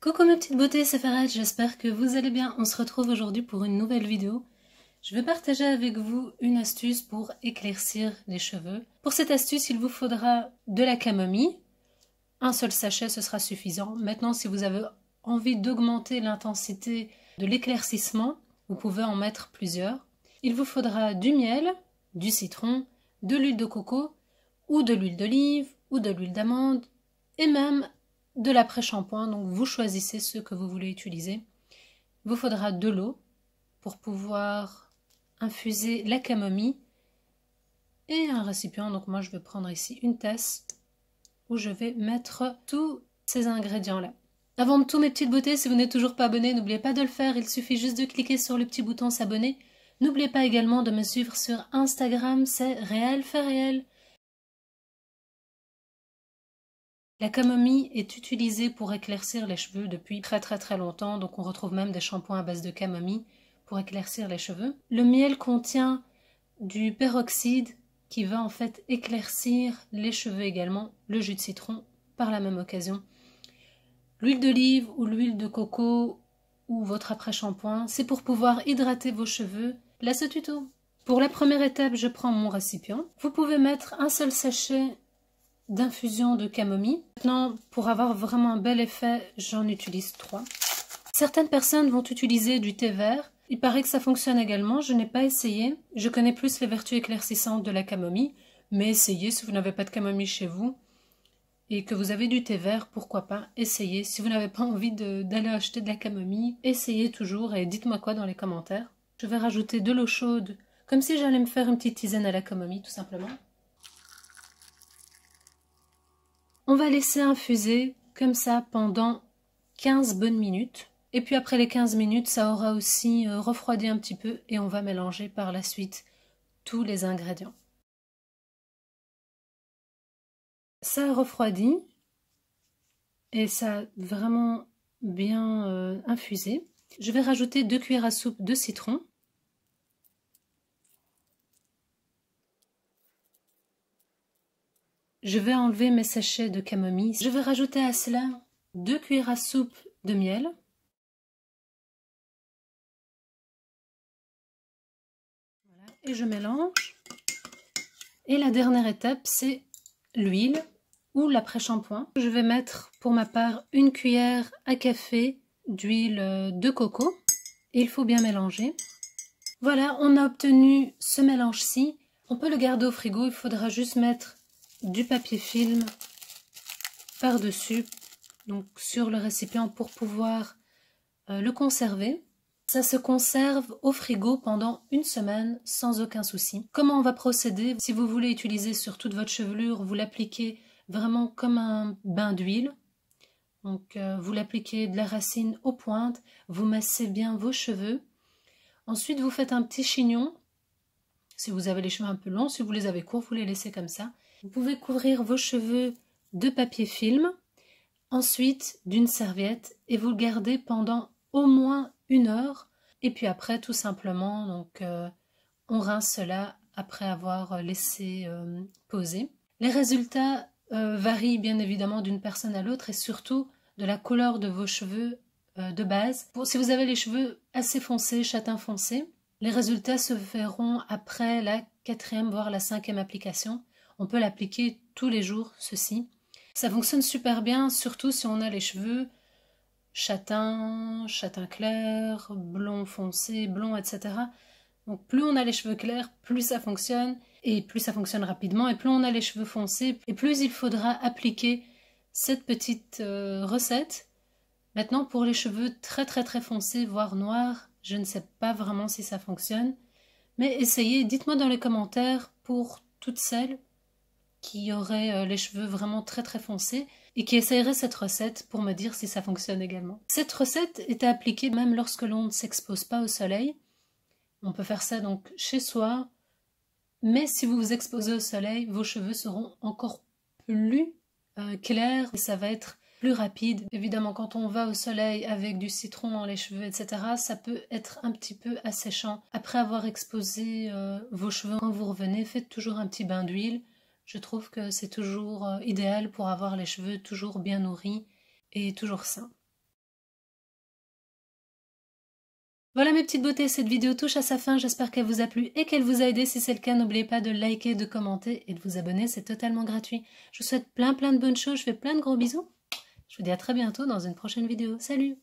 Coucou mes petites beautés, c'est Farah, j'espère que vous allez bien. On se retrouve aujourd'hui pour une nouvelle vidéo. Je vais partager avec vous une astuce pour éclaircir les cheveux. Pour cette astuce, il vous faudra de la camomille. Un seul sachet, ce sera suffisant. Maintenant, si vous avez envie d'augmenter l'intensité de l'éclaircissement, vous pouvez en mettre plusieurs. Il vous faudra du miel, du citron, de l'huile de coco ou de l'huile d'olive ou de l'huile d'amande et même de l'après-shampoing. Donc vous choisissez ce que vous voulez utiliser. vous faudra de l'eau pour pouvoir infuser la camomille et un récipient. Donc moi je vais prendre ici une tasse où je vais mettre tous ces ingrédients là. Avant de tout mes petites beautés, si vous n'êtes toujours pas abonné, n'oubliez pas de le faire, il suffit juste de cliquer sur le petit bouton s'abonner. N'oubliez pas également de me suivre sur Instagram, c'est réel fait réel. La camomille est utilisée pour éclaircir les cheveux depuis très très très longtemps, donc on retrouve même des shampoings à base de camomille pour éclaircir les cheveux. Le miel contient du peroxyde qui va en fait éclaircir les cheveux également, le jus de citron par la même occasion. L'huile d'olive ou l'huile de coco ou votre après-shampoing, c'est pour pouvoir hydrater vos cheveux. Là, ce tuto. Pour la première étape, je prends mon récipient. Vous pouvez mettre un seul sachet d'infusion de camomille. Maintenant, pour avoir vraiment un bel effet, j'en utilise trois. Certaines personnes vont utiliser du thé vert. Il paraît que ça fonctionne également, je n'ai pas essayé. Je connais plus les vertus éclaircissantes de la camomille, mais essayez si vous n'avez pas de camomille chez vous et que vous avez du thé vert, pourquoi pas, essayez. Si vous n'avez pas envie d'aller acheter de la camomille, essayez toujours et dites-moi quoi dans les commentaires. Je vais rajouter de l'eau chaude, comme si j'allais me faire une petite tisane à la camomille, tout simplement. On va laisser infuser comme ça pendant 15 bonnes minutes. Et puis après les 15 minutes, ça aura aussi euh, refroidi un petit peu et on va mélanger par la suite tous les ingrédients. Ça a refroidi et ça a vraiment bien euh, infusé. Je vais rajouter 2 cuillères à soupe de citron Je vais enlever mes sachets de camomille. Je vais rajouter à cela deux cuillères à soupe de miel. Et je mélange. Et la dernière étape, c'est l'huile ou l'après-shampoing. Je vais mettre pour ma part une cuillère à café d'huile de coco. Il faut bien mélanger. Voilà, on a obtenu ce mélange-ci. On peut le garder au frigo, il faudra juste mettre du papier film par-dessus, donc sur le récipient pour pouvoir euh, le conserver. Ça se conserve au frigo pendant une semaine sans aucun souci. Comment on va procéder Si vous voulez utiliser sur toute votre chevelure, vous l'appliquez vraiment comme un bain d'huile. Donc euh, vous l'appliquez de la racine aux pointes, vous massez bien vos cheveux. Ensuite vous faites un petit chignon. Si vous avez les cheveux un peu longs, si vous les avez courts, vous les laissez comme ça. Vous pouvez couvrir vos cheveux de papier film, ensuite d'une serviette et vous le gardez pendant au moins une heure. Et puis après, tout simplement, donc, euh, on rince cela après avoir laissé euh, poser. Les résultats euh, varient bien évidemment d'une personne à l'autre et surtout de la couleur de vos cheveux de base. si vous avez les cheveux assez foncés, châtain foncé, les résultats se verront après la quatrième voire la cinquième application on peut l'appliquer tous les jours, ceci. Ça fonctionne super bien, surtout si on a les cheveux châtain, châtain clair, blond foncé, blond, etc. Donc plus on a les cheveux clairs, plus ça fonctionne, et plus ça fonctionne rapidement, et plus on a les cheveux foncés, et plus il faudra appliquer cette petite euh, recette. Maintenant, pour les cheveux très très très foncés, voire noirs, je ne sais pas vraiment si ça fonctionne, mais essayez, dites-moi dans les commentaires pour toutes celles qui aurait euh, les cheveux vraiment très très foncés et qui essayerait cette recette pour me dire si ça fonctionne également. Cette recette est à appliquer même lorsque l'on ne s'expose pas au soleil. On peut faire ça donc chez soi, mais si vous vous exposez au soleil, vos cheveux seront encore plus euh, clairs et ça va être plus rapide. Évidemment, quand on va au soleil avec du citron dans les cheveux, etc., ça peut être un petit peu asséchant. Après avoir exposé euh, vos cheveux, quand vous revenez, faites toujours un petit bain d'huile. Je trouve que c'est toujours euh, idéal pour avoir les cheveux toujours bien nourris et toujours sains. Voilà mes petites beautés, cette vidéo touche à sa fin, j'espère qu'elle vous a plu et qu'elle vous a aidé. Si c'est le cas, n'oubliez pas de liker, de commenter et de vous abonner, c'est totalement gratuit. Je vous souhaite plein plein de bonnes choses, je fais plein de gros bisous. Je vous dis à très bientôt dans une prochaine vidéo. Salut